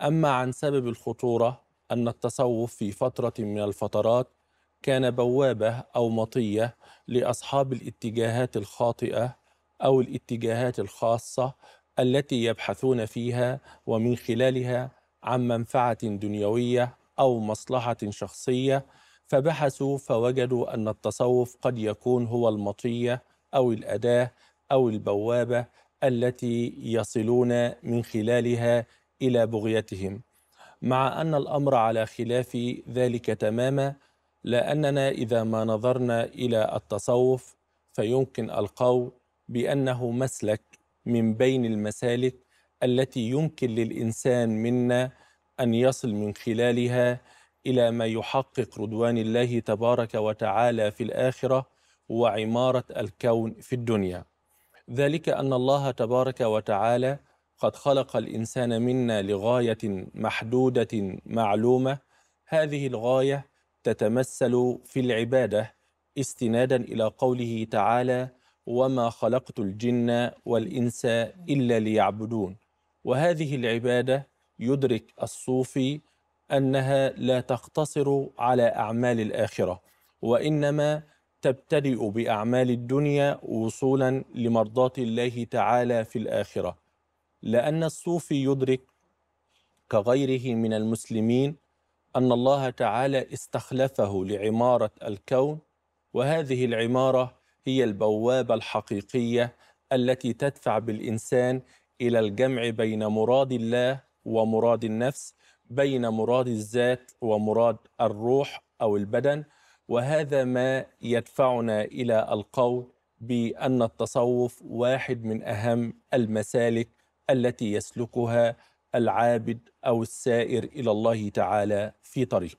أما عن سبب الخطورة أن التصوف في فترة من الفترات كان بوابة أو مطية لأصحاب الاتجاهات الخاطئة أو الاتجاهات الخاصة التي يبحثون فيها ومن خلالها عن منفعة دنيوية أو مصلحة شخصية فبحثوا فوجدوا أن التصوف قد يكون هو المطية أو الأداة أو البوابة التي يصلون من خلالها الى بغيتهم مع ان الامر على خلاف ذلك تماما لاننا اذا ما نظرنا الى التصوف فيمكن القول بانه مسلك من بين المسالك التي يمكن للانسان منا ان يصل من خلالها الى ما يحقق رضوان الله تبارك وتعالى في الاخره وعماره الكون في الدنيا ذلك ان الله تبارك وتعالى قد خلق الانسان منا لغايه محدوده معلومه هذه الغايه تتمثل في العباده استنادا الى قوله تعالى وما خلقت الجن والانس الا ليعبدون وهذه العباده يدرك الصوفي انها لا تقتصر على اعمال الاخره وانما تبتدئ باعمال الدنيا وصولا لمرضاه الله تعالى في الاخره لأن الصوفي يدرك كغيره من المسلمين أن الله تعالى استخلفه لعمارة الكون وهذه العمارة هي البوابة الحقيقية التي تدفع بالإنسان إلى الجمع بين مراد الله ومراد النفس بين مراد الذات ومراد الروح أو البدن وهذا ما يدفعنا إلى القول بأن التصوف واحد من أهم المسالك التي يسلكها العابد او السائر الى الله تعالى في طريق